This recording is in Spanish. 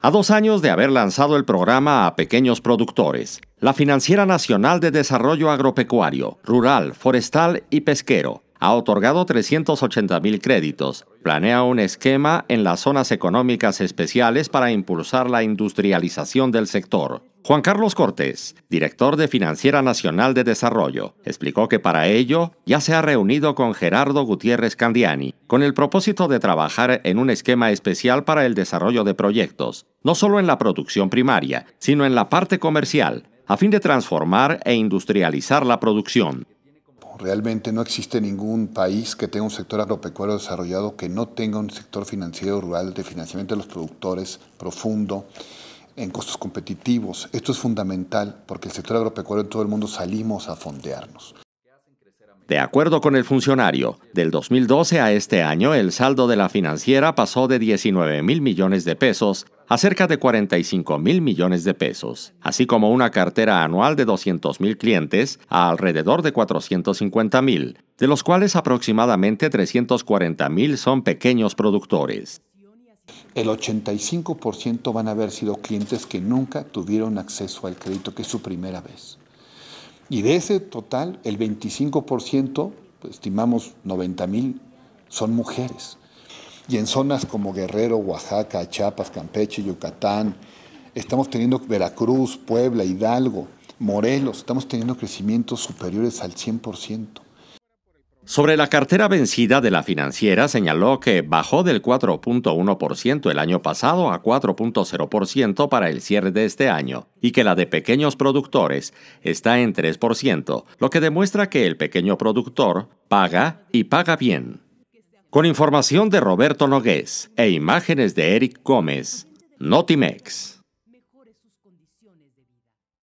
A dos años de haber lanzado el programa a pequeños productores, la Financiera Nacional de Desarrollo Agropecuario, Rural, Forestal y Pesquero ha otorgado mil créditos, planea un esquema en las zonas económicas especiales para impulsar la industrialización del sector Juan Carlos Cortés, director de Financiera Nacional de Desarrollo, explicó que para ello ya se ha reunido con Gerardo Gutiérrez Candiani, con el propósito de trabajar en un esquema especial para el desarrollo de proyectos, no solo en la producción primaria, sino en la parte comercial, a fin de transformar e industrializar la producción. Realmente no existe ningún país que tenga un sector agropecuario desarrollado que no tenga un sector financiero rural de financiamiento de los productores profundo en costos competitivos. Esto es fundamental porque el sector agropecuario en todo el mundo salimos a fondearnos. De acuerdo con el funcionario, del 2012 a este año el saldo de la financiera pasó de 19 mil millones de pesos a cerca de 45 mil millones de pesos, así como una cartera anual de 200 mil clientes a alrededor de 450 mil, de los cuales aproximadamente 340 mil son pequeños productores el 85% van a haber sido clientes que nunca tuvieron acceso al crédito, que es su primera vez. Y de ese total, el 25%, estimamos 90 mil, son mujeres. Y en zonas como Guerrero, Oaxaca, Chiapas, Campeche, Yucatán, estamos teniendo Veracruz, Puebla, Hidalgo, Morelos, estamos teniendo crecimientos superiores al 100%. Sobre la cartera vencida de la financiera señaló que bajó del 4.1% el año pasado a 4.0% para el cierre de este año y que la de pequeños productores está en 3%, lo que demuestra que el pequeño productor paga y paga bien. Con información de Roberto Nogués e imágenes de Eric Gómez, Notimex.